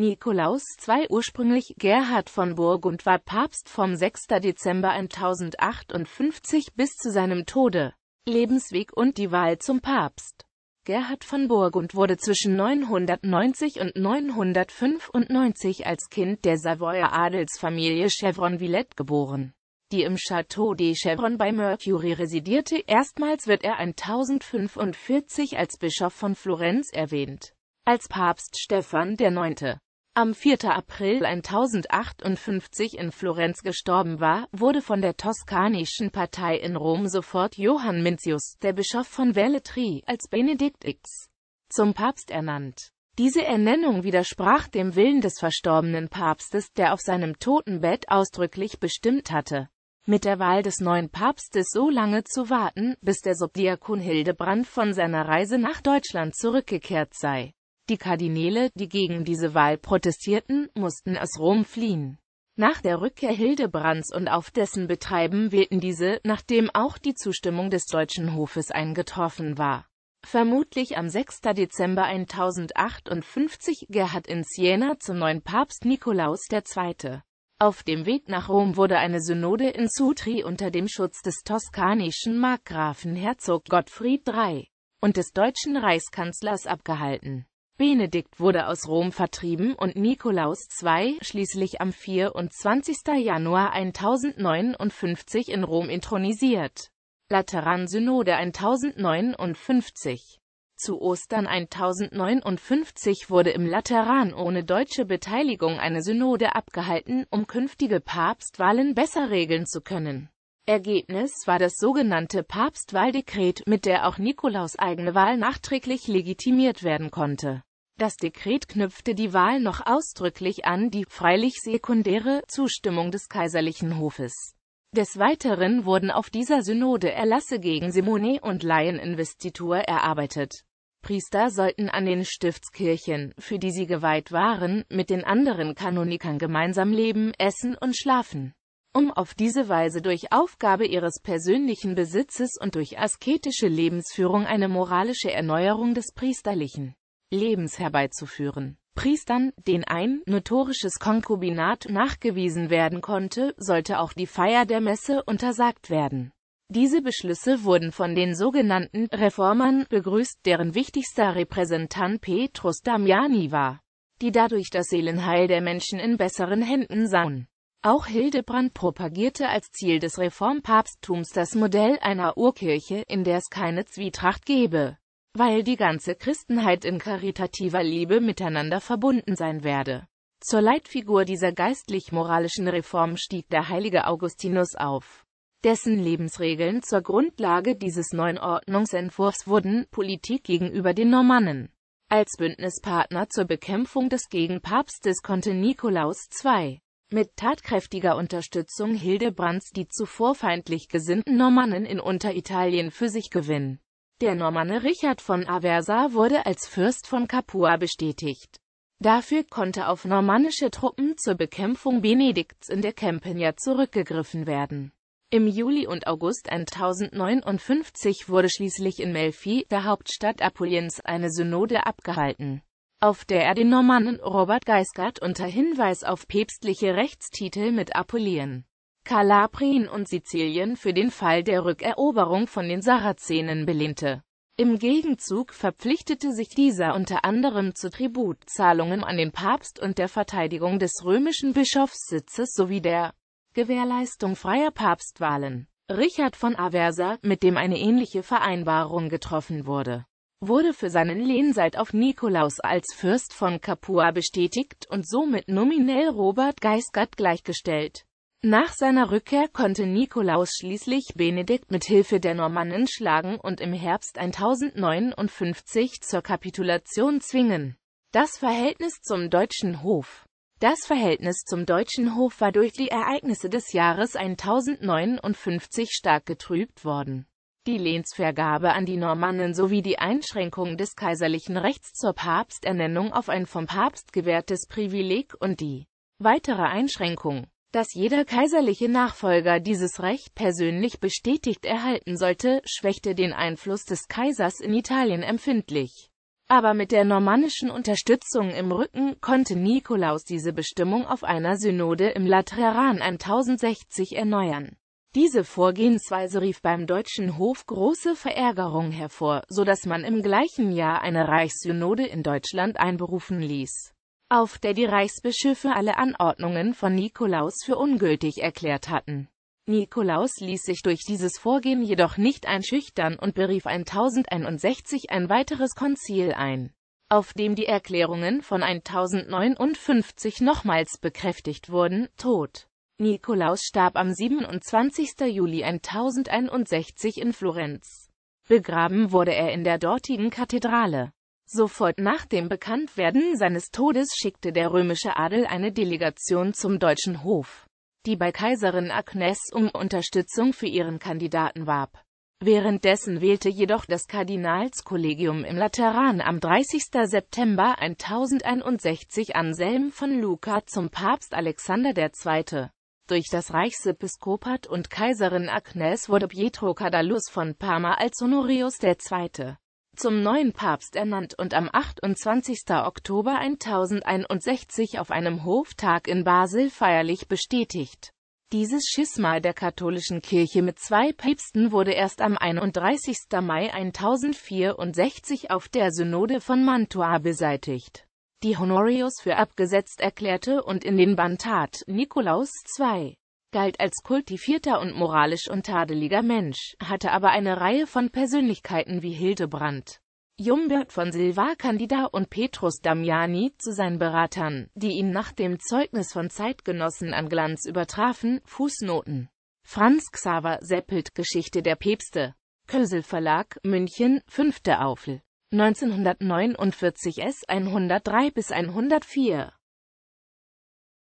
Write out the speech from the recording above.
Nikolaus II ursprünglich Gerhard von Burgund war Papst vom 6. Dezember 1058 bis zu seinem Tode, Lebensweg und die Wahl zum Papst. Gerhard von Burgund wurde zwischen 990 und 995 als Kind der Savoyer Adelsfamilie Chevron-Villette geboren die im Château de Chevron bei Mercury residierte. Erstmals wird er 1045 als Bischof von Florenz erwähnt, als Papst Stephan IX am 4. April 1058 in Florenz gestorben war, wurde von der toskanischen Partei in Rom sofort Johann Mincius, der Bischof von Velletri, als Benedikt X. zum Papst ernannt. Diese Ernennung widersprach dem Willen des verstorbenen Papstes, der auf seinem Totenbett ausdrücklich bestimmt hatte, mit der Wahl des neuen Papstes so lange zu warten, bis der Subdiakon Hildebrand von seiner Reise nach Deutschland zurückgekehrt sei. Die Kardinäle, die gegen diese Wahl protestierten, mussten aus Rom fliehen. Nach der Rückkehr Hildebrands und auf dessen Betreiben wählten diese, nachdem auch die Zustimmung des deutschen Hofes eingetroffen war. Vermutlich am 6. Dezember 1058 Gerhard in Siena zum neuen Papst Nikolaus II. Auf dem Weg nach Rom wurde eine Synode in Sutri unter dem Schutz des toskanischen Markgrafen Herzog Gottfried III und des deutschen Reichskanzlers abgehalten. Benedikt wurde aus Rom vertrieben und Nikolaus II. schließlich am 24. Januar 1059 in Rom intronisiert. Lateran-Synode 1059 Zu Ostern 1059 wurde im Lateran ohne deutsche Beteiligung eine Synode abgehalten, um künftige Papstwahlen besser regeln zu können. Ergebnis war das sogenannte Papstwahldekret, mit der auch Nikolaus eigene Wahl nachträglich legitimiert werden konnte. Das Dekret knüpfte die Wahl noch ausdrücklich an die, freilich sekundäre, Zustimmung des kaiserlichen Hofes. Des Weiteren wurden auf dieser Synode Erlasse gegen Simone und Laieninvestitur erarbeitet. Priester sollten an den Stiftskirchen, für die sie geweiht waren, mit den anderen Kanonikern gemeinsam leben, essen und schlafen. Um auf diese Weise durch Aufgabe ihres persönlichen Besitzes und durch asketische Lebensführung eine moralische Erneuerung des Priesterlichen Lebens herbeizuführen. Priestern, denen ein notorisches Konkubinat nachgewiesen werden konnte, sollte auch die Feier der Messe untersagt werden. Diese Beschlüsse wurden von den sogenannten Reformern begrüßt, deren wichtigster Repräsentant Petrus Damiani war, die dadurch das Seelenheil der Menschen in besseren Händen sahen. Auch Hildebrand propagierte als Ziel des Reformpapsttums das Modell einer Urkirche, in der es keine Zwietracht gebe weil die ganze Christenheit in karitativer Liebe miteinander verbunden sein werde. Zur Leitfigur dieser geistlich-moralischen Reform stieg der heilige Augustinus auf. Dessen Lebensregeln zur Grundlage dieses neuen Ordnungsentwurfs wurden Politik gegenüber den Normannen. Als Bündnispartner zur Bekämpfung des Gegenpapstes konnte Nikolaus II. mit tatkräftiger Unterstützung Hildebrands die zuvor feindlich gesinnten Normannen in Unteritalien für sich gewinnen. Der Normanne Richard von Aversa wurde als Fürst von Capua bestätigt. Dafür konnte auf normannische Truppen zur Bekämpfung Benedikts in der Campania zurückgegriffen werden. Im Juli und August 1059 wurde schließlich in Melfi, der Hauptstadt Apuliens, eine Synode abgehalten, auf der er den Normannen Robert Geisgard unter Hinweis auf päpstliche Rechtstitel mit Apulien Kalabrien und Sizilien für den Fall der Rückeroberung von den Sarazenen belehnte. Im Gegenzug verpflichtete sich dieser unter anderem zu Tributzahlungen an den Papst und der Verteidigung des römischen Bischofssitzes sowie der Gewährleistung freier Papstwahlen. Richard von Aversa, mit dem eine ähnliche Vereinbarung getroffen wurde, wurde für seinen Lehnseid auf Nikolaus als Fürst von Capua bestätigt und somit nominell Robert Geisgart gleichgestellt. Nach seiner Rückkehr konnte Nikolaus schließlich Benedikt mit Hilfe der Normannen schlagen und im Herbst 1059 zur Kapitulation zwingen. Das Verhältnis zum deutschen Hof Das Verhältnis zum deutschen Hof war durch die Ereignisse des Jahres 1059 stark getrübt worden. Die Lehnsvergabe an die Normannen sowie die Einschränkung des kaiserlichen Rechts zur Papsternennung auf ein vom Papst gewährtes Privileg und die weitere Einschränkung dass jeder kaiserliche Nachfolger dieses Recht persönlich bestätigt erhalten sollte, schwächte den Einfluss des Kaisers in Italien empfindlich. Aber mit der normannischen Unterstützung im Rücken konnte Nikolaus diese Bestimmung auf einer Synode im Lateran 1060 erneuern. Diese Vorgehensweise rief beim deutschen Hof große Verärgerung hervor, so dass man im gleichen Jahr eine Reichssynode in Deutschland einberufen ließ auf der die Reichsbischöfe alle Anordnungen von Nikolaus für ungültig erklärt hatten. Nikolaus ließ sich durch dieses Vorgehen jedoch nicht einschüchtern und berief 1061 ein weiteres Konzil ein, auf dem die Erklärungen von 1059 nochmals bekräftigt wurden, tot. Nikolaus starb am 27. Juli 1061 in Florenz. Begraben wurde er in der dortigen Kathedrale. Sofort nach dem Bekanntwerden seines Todes schickte der römische Adel eine Delegation zum deutschen Hof, die bei Kaiserin Agnes um Unterstützung für ihren Kandidaten warb. Währenddessen wählte jedoch das Kardinalskollegium im Lateran am 30. September 1061 Anselm von Luca zum Papst Alexander II. Durch das Reichsepiskopat und Kaiserin Agnes wurde Pietro Cadalus von Parma als Honorius II zum neuen Papst ernannt und am 28. Oktober 1061 auf einem Hoftag in Basel feierlich bestätigt. Dieses Schisma der katholischen Kirche mit zwei Päpsten wurde erst am 31. Mai 1064 auf der Synode von Mantua beseitigt, die Honorius für abgesetzt erklärte und in den Bantat Nikolaus II galt als kultivierter und moralisch untadeliger Mensch, hatte aber eine Reihe von Persönlichkeiten wie Hildebrandt, Jumbert von Silva Candida und Petrus Damiani zu seinen Beratern, die ihn nach dem Zeugnis von Zeitgenossen an Glanz übertrafen, Fußnoten. Franz Xaver Seppelt Geschichte der Päpste. Kösel Verlag, München, 5. Aufl. 1949 S. 103 bis 104.